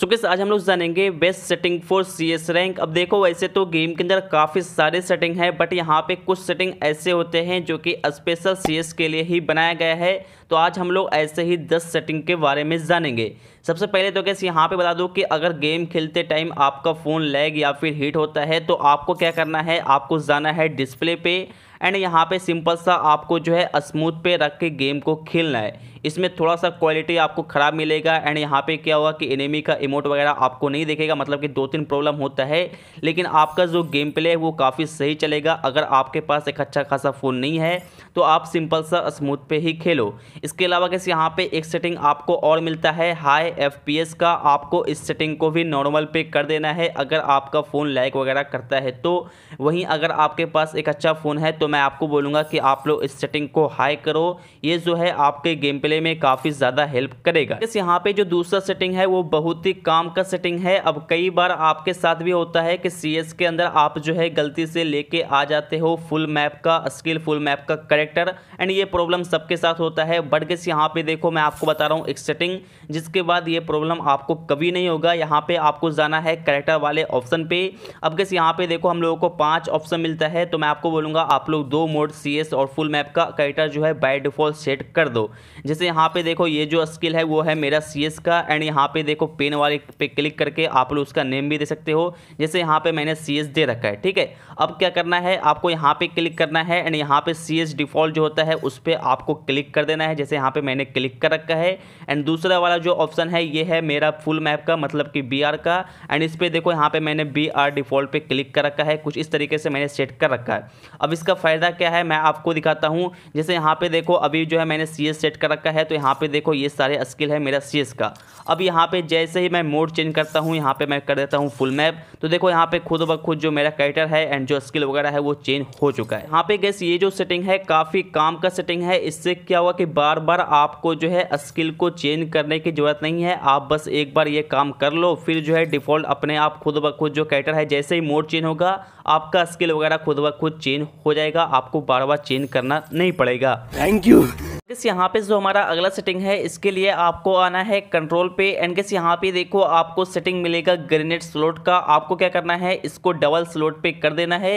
सो किस आज हम लोग जानेंगे best setting for C S rank अब देखो वैसे तो गेम के अंदर काफ़ी सारे सेटिंग है बट यहाँ पे कुछ सेटिंग ऐसे होते हैं जो कि स्पेशल सी एस के लिए ही बनाया गया है तो आज हम लोग ऐसे ही 10 सेटिंग के बारे में जानेंगे सबसे पहले तो कैसे यहाँ पे बता दूँ कि अगर गेम खेलते टाइम आपका फ़ोन लैग या फिर हीट होता है तो आपको क्या करना है आपको जाना है डिस्प्ले पे एंड यहाँ पे सिंपल सा आपको जो है स्मूथ पे रख के गेम को खेलना है इसमें थोड़ा सा क्वालिटी आपको ख़राब मिलेगा एंड यहाँ पे क्या हुआ कि एनिमी का इमोट वगैरह आपको नहीं देखेगा मतलब कि दो तीन प्रॉब्लम होता है लेकिन आपका जो गेम प्ले है वो काफ़ी सही चलेगा अगर आपके पास एक अच्छा खासा फ़ोन नहीं है तो आप सिंपल सा स्मूथ पे ही खेलो इसके अलावा कैसे यहाँ पे एक सेटिंग आपको और मिलता है हाई एफ का आपको इस सेटिंग को भी नॉर्मल पे कर देना है अगर आपका फ़ोन लैग वगैरह करता है तो वहीं अगर आपके पास एक अच्छा फ़ोन है तो मैं आपको बोलूँगा कि आप लोग इस सेटिंग को हाई करो ये जो है आपके गेम प्ले में काफ़ी ज़्यादा हेल्प करेगा इस यहाँ पर जो दूसरा सेटिंग है वो बहुत ही काम का सेटिंग है अब कई बार आपके साथ भी होता है कि सी के अंदर आप जो है गलती से लेके आ जाते हो फुल मैप का स्किल फुल मैप का करेक्टर एंड ये प्रॉब्लम सबके साथ होता है बट गेस यहाँ पे देखो मैं आपको बता रहा हूँ एक सेटिंग जिसके बाद ये प्रॉब्लम आपको कभी नहीं होगा यहाँ पे आपको जाना है करेक्टर वाले ऑप्शन पे अब गेस यहाँ पे देखो हम लोगों को पांच ऑप्शन मिलता है तो मैं आपको बोलूँगा आप लोग दो मोड सी और फुल मैप का करेक्टर जो है बाई डिफॉल्ट सेट कर दो जैसे यहाँ पे देखो ये जो स्किल है वो है मेरा सी का एंड यहाँ पे देखो पेन वाले पे क्लिक करके आप लोग उसका नेम भी दे सकते हो जैसे यहाँ पे मैंने सी दे रखा है ठीक है अब क्या करना है आपको यहाँ पे क्लिक करना है एंड यहाँ पे सी डिफॉल्ट जो होता है उस पर आपको क्लिक कर देना है जैसे यहाँ पे मैंने क्लिक कर रखा है एंड दूसरा वाला जो ऑप्शन है ये है मेरा फुल मैप का मतलब कि बी का एंड इस पर देखो यहाँ पर मैंने बी डिफ़ॉल्ट पर क्लिक कर रखा है कुछ इस तरीके से मैंने सेट कर रखा है अब इसका फ़ायदा क्या है मैं आपको दिखाता हूँ जैसे यहाँ पर देखो अभी जो है मैंने सी सेट कर रखा है तो यहाँ पर देखो ये सारे स्किल है मेरा सी का अब यहाँ पर जैसे ही मैं मोड चेंज करता हूँ यहाँ पर मैं कर देता हूँ फुल मैप तो देखो यहाँ पर खुद ब खुद जो मेरा कैटर है एंड जो स्किल वगैरह है वो चेंज हो चुका है यहाँ पे गैस ये जो सेटिंग है काफ़ी काम का सेटिंग है इससे क्या हुआ कि बार बार बार आपको जो है स्किल को चेंज करने की ज़रूरत नहीं है आप बस एक बार ये काम कर लो फिर जो है डिफ़ॉल्ट अपने आप खुद ब खुद जो कैटर है जैसे ही मोड चेंज होगा आपका स्किल वगैरह खुद ब खुद चेंज हो जाएगा आपको बार बार चेंज करना नहीं पड़ेगा थैंक यू गैस यहाँ पे जो हमारा अगला सेटिंग है इसके लिए आपको आना है कंट्रोल पे एंड गैस यहाँ पे देखो आपको सेटिंग मिलेगा ग्रेनेड स्लोट का आपको क्या करना है इसको डबल स्लोट पे कर देना है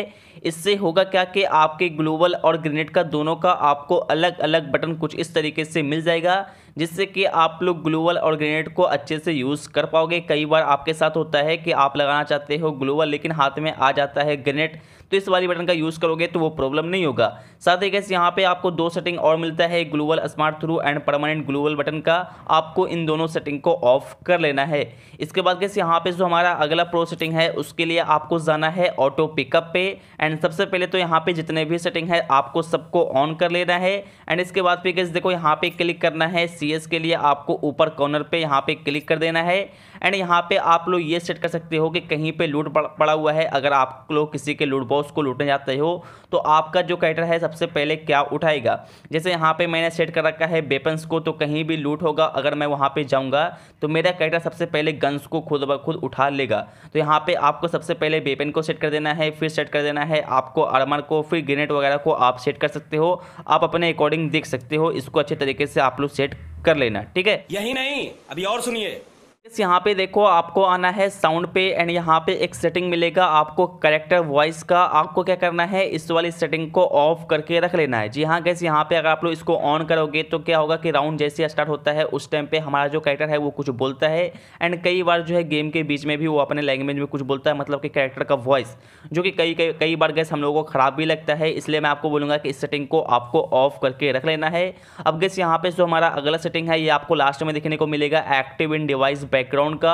इससे होगा क्या कि आपके ग्लोबल और ग्रेनेड का दोनों का आपको अलग अलग बटन कुछ इस तरीके से मिल जाएगा जिससे कि आप लोग ग्लोबल और ग्रेनेड को अच्छे से यूज़ कर पाओगे कई बार आपके साथ होता है कि आप लगाना चाहते हो ग्लोबल लेकिन हाथ में आ जाता है ग्रेनेड तो इस वाली बटन का यूज़ करोगे तो वो प्रॉब्लम नहीं होगा साथ ही कैसे यहाँ पे आपको दो सेटिंग और मिलता है global smart throw and permanent global button का आपको इन दोनों सेटिंग को ऑफ कर लेना है इसके बाद कैसे यहाँ पे जो हमारा अगला प्रो सेटिंग है उसके लिए आपको जाना है ऑटो पिकअप पे एंड सबसे पहले तो यहाँ पे जितने भी सेटिंग है आपको सबको ऑन कर लेना है एंड इसके बाद फिर कैसे देखो यहाँ पर क्लिक करना है सी के लिए आपको ऊपर कॉर्नर पर यहाँ पर क्लिक कर देना है एंड यहाँ पर आप लोग ये सेट कर सकते हो कि कहीं पर लूट पड़ा हुआ है अगर आप लोग किसी के लूट बॉक्स हाउस को लूटने जाते हो तो आपका जो कैटर है सबसे पहले क्या उठाएगा जैसे यहाँ पे मैंने सेट कर रखा है वेपन्स को तो कहीं भी लूट होगा अगर मैं वहाँ पे जाऊँगा तो मेरा कैटर सबसे पहले गन्स को खुद ब खुद उठा लेगा तो यहाँ पे आपको सबसे पहले वेपन को सेट कर देना है फिर सेट कर देना है आपको आर्मर को फिर ग्रेनेड वगैरह को आप सेट कर सकते हो आप अपने अकॉर्डिंग देख सकते हो इसको अच्छे तरीके से आप लोग सेट कर लेना ठीक है यही नहीं अभी और सुनिए इस यहाँ पे देखो आपको आना है साउंड पे एंड यहाँ पे एक सेटिंग मिलेगा आपको करेक्टर वॉइस का आपको क्या करना है इस वाली सेटिंग को ऑफ करके रख लेना है जी हाँ गैस यहाँ पे अगर आप लोग इसको ऑन करोगे तो क्या होगा कि राउंड जैसे स्टार्ट होता है उस टाइम पे हमारा जो करेक्टर है वो कुछ बोलता है एंड कई बार जो है गेम के बीच में भी वो अपने लैंग्वेज में कुछ बोलता है मतलब कि करेक्टर का वॉइस जो कि कई कई कई बार गैस हम लोगों को ख़राब भी लगता है इसलिए मैं आपको बोलूँगा कि इस सेटिंग को आपको ऑफ करके रख लेना है अब गैस यहाँ पे जो हमारा अगला सेटिंग है ये आपको लास्ट में देखने को मिलेगा एक्टिव इन डिवाइस बैकग्राउंड का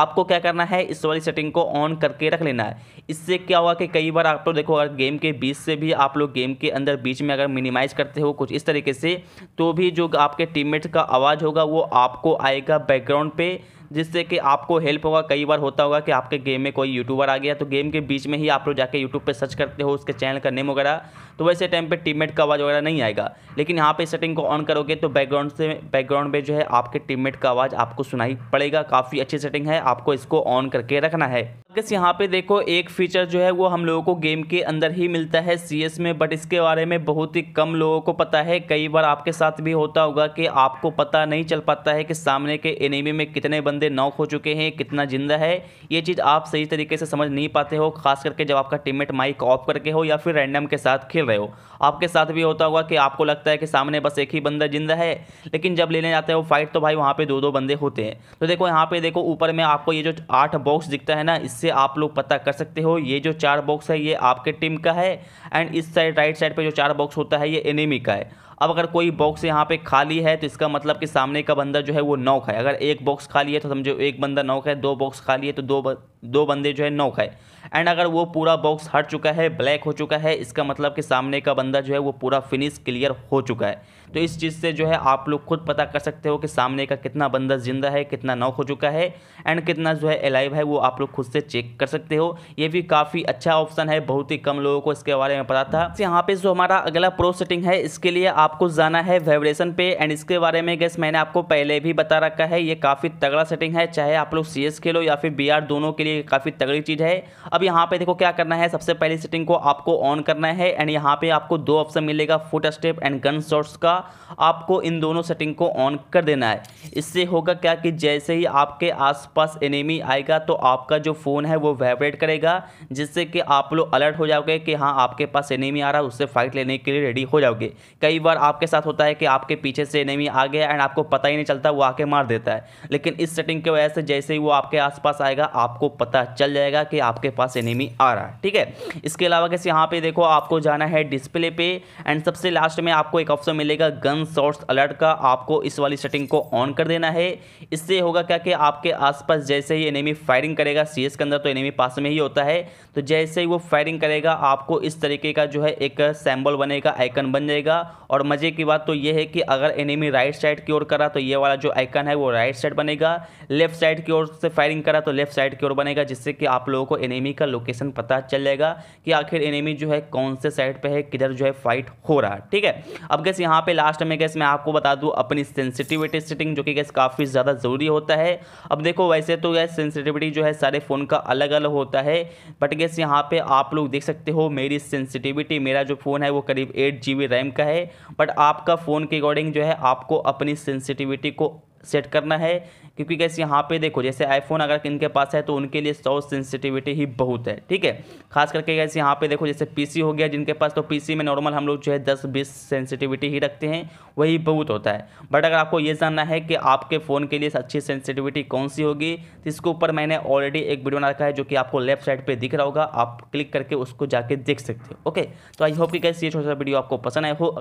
आपको क्या करना है इस वाली सेटिंग को ऑन करके रख लेना है इससे क्या होगा कि कई बार आप लोग देखो अगर गेम के बीच से भी आप लोग गेम के अंदर बीच में अगर मिनिमाइज़ करते हो कुछ इस तरीके से तो भी जो आपके टीममेट्स का आवाज़ होगा वो आपको आएगा बैकग्राउंड पे जिससे कि आपको हेल्प होगा कई बार होता होगा कि आपके गेम में कोई यूट्यूबर आ गया तो गेम के बीच में ही आप लोग जाके यूट्यूब पर सर्च करते हो उसके चैनल का नेम वगैरह तो वैसे टाइम पर टीममेट का आवाज़ वगैरह नहीं आएगा लेकिन यहाँ पर सेटिंग को ऑन करोगे तो बैकग्राउंड से बैकग्राउंड में जो है आपके टीममेट का आवाज़ आपको सुनाई पड़ेगा काफ़ी अच्छी सेटिंग है आपको इसको ऑन करके रखना है गैस यहाँ पे देखो एक फीचर जो है वो हम लोगों को गेम के अंदर ही मिलता है सीएस में बट इसके बारे में बहुत ही कम लोगों को पता है कई बार आपके साथ भी होता होगा कि आपको पता नहीं चल पाता है कि सामने के एनिमी में कितने बंदे नॉक हो चुके हैं कितना जिंदा है ये चीज़ आप सही तरीके से समझ नहीं पाते हो खास करके जब आपका मेट माइक ऑफ करके हो या फिर रैंडम के साथ खेल रहे हो आपके साथ भी होता होगा कि आपको लगता है कि सामने बस एक ही बंदा जिंदा है लेकिन जब लेने जाते हो फाइट तो भाई वहाँ पर दो दो बंदे होते हैं तो देखो यहाँ पे देखो ऊपर में आपको ये जो आठ बॉक्स दिखता है ना इससे से आप लोग पता कर सकते हो ये जो चार बॉक्स है ये आपके टीम का है एंड इस साइड राइट साइड पे जो चार बॉक्स होता है ये एनिमी का है अब अगर कोई बॉक्स यहाँ पे खाली है तो इसका मतलब कि सामने का बंदा जो है वो नौक है अगर एक बॉक्स खाली है तो समझो एक बंदा नौक है दो बॉक्स खाली है तो दो दो बंदे जो है नौक है एंड अगर वो पूरा बॉक्स हट चुका है ब्लैक हो चुका है इसका मतलब कि सामने का बंदा जो है वो पूरा फिनिश क्लियर हो चुका है तो इस चीज़ से जो है आप लोग खुद पता कर सकते हो कि सामने का कितना बंदा जिंदा है कितना नॉक हो चुका है एंड कितना जो है अलाइव है वो आप लोग खुद से चेक कर सकते हो ये भी काफ़ी अच्छा ऑप्शन है बहुत ही कम लोगों को इसके बारे में पता था तो यहाँ पे जो हमारा अगला प्रो सेटिंग है इसके लिए आपको जाना है वाइब्रेशन पे एंड इसके बारे में गैस मैंने आपको पहले भी बता रखा है ये काफ़ी तगड़ा सेटिंग है चाहे आप लोग सी खेलो या फिर बी दोनों के लिए काफ़ी तगड़ी चीज़ है अब यहाँ पे देखो क्या करना है सबसे पहले सेटिंग को आपको ऑन करना है एंड यहाँ पे आपको दो ऑप्शन मिलेगा footstep and gun shots का आपको इन दोनों सेटिंग को ऑन कर देना है इससे होगा क्या कि जैसे ही आपके आसपास एनिमी आएगा तो आपका जो फ़ोन है वो वाइब्रेट करेगा जिससे कि आप लोग अलर्ट हो जाओगे कि हाँ आपके पास एनिमी आ रहा है उससे फाइट लेने के लिए रेडी हो जाओगे कई बार आपके साथ होता है कि आपके पीछे से एनिमी आ गया एंड आपको पता ही नहीं चलता वो आके मार देता है लेकिन इस सेटिंग की वजह से जैसे ही वो आपके आसपास आएगा आपको पता चल जाएगा कि आपके पास पास एनिमी आ रहा है ठीक है इसके अलावा कैसे यहाँ पे देखो आपको जाना है डिस्प्ले पे एंड सबसे लास्ट में आपको एक ऑप्शन मिलेगा गन शॉर्ट्स अलर्ट का आपको इस वाली सेटिंग को ऑन कर देना है इससे होगा क्या कि आपके आसपास जैसे ही एनिमी फायरिंग करेगा सी के अंदर तो एनिमी पास में ही होता है तो जैसे ही वो फायरिंग करेगा आपको इस तरीके का जो है एक सैम्बल बनेगा आइकन बन जाएगा और मज़े की बात तो ये है कि अगर एनिमी राइट साइड की ओर करा तो ये वाला जो आइकन है वो राइट साइड बनेगा लेफ्ट साइड की ओर से फायरिंग करा तो लेफ्ट साइड की ओर बनेगा जिससे कि आप लोगों को एनिमी एनिमी का लोकेशन पता चल जाएगा कि आखिर एनिमी जो है कौन से साइड पे है किधर जो है फाइट हो रहा है ठीक है अब गैस यहाँ पे लास्ट में गैस मैं आपको बता दूँ अपनी सेंसिटिविटी सेटिंग जो कि गैस काफ़ी ज़्यादा ज़रूरी होता है अब देखो वैसे तो गैस सेंसिटिविटी जो है सारे फ़ोन का अलग अलग होता है बट गैस यहाँ पर आप लोग देख सकते हो मेरी सेंसिटिविटी मेरा जो फ़ोन है वो करीब एट रैम का है बट आपका फ़ोन के अकॉर्डिंग जो है आपको अपनी सेंसिटिविटी को सेट करना है क्योंकि कैसे यहाँ पे देखो जैसे आईफोन अगर इनके पास है तो उनके लिए सौ सेंसिटिविटी ही बहुत है ठीक है खास करके कैसे यहाँ पे देखो जैसे पीसी हो गया जिनके पास तो पीसी में नॉर्मल हम लोग जो है दस बीस सेंसिटिविटी ही रखते हैं वही बहुत होता है बट अगर आपको ये जानना है कि आपके फ़ोन के लिए अच्छी सेंसिटिविटी कौन सी होगी तो इसके ऊपर मैंने ऑलरेडी एक वीडियो बना रखा है जो कि आपको लेफ्ट साइड पर दिख रहा होगा आप क्लिक करके उसको जाके देख सकते हो ओके तो आई होप कि कैसे ये छोटा सा वीडियो आपको पसंद आए हो